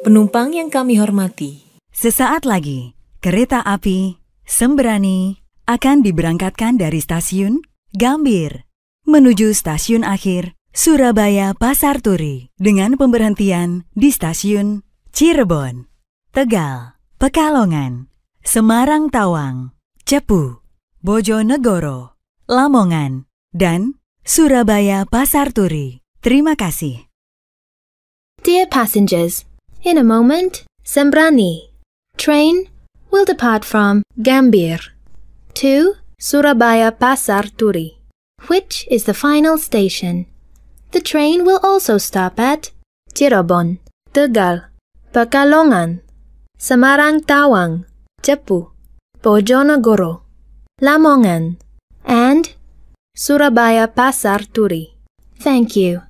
Penumpang yang kami hormati, sesaat lagi kereta api Sembrani akan diberangkatkan dari stasiun Gambir menuju stasiun akhir Surabaya Pasar Turi dengan pemberhentian di stasiun Cirebon, Tegal, Pekalongan, Semarang Tawang, Cepu, Bojonegoro, Lamongan, dan Surabaya Pasar Turi. Terima kasih. Dear passengers, In a moment, Sembrani train will depart from Gambir to Surabaya Pasar Turi, which is the final station. The train will also stop at Cirebon, Tegal, Pekalongan, Semarang Tawang, Cepu, Bojonegoro, Lamongan, and Surabaya Pasar Turi. Thank you.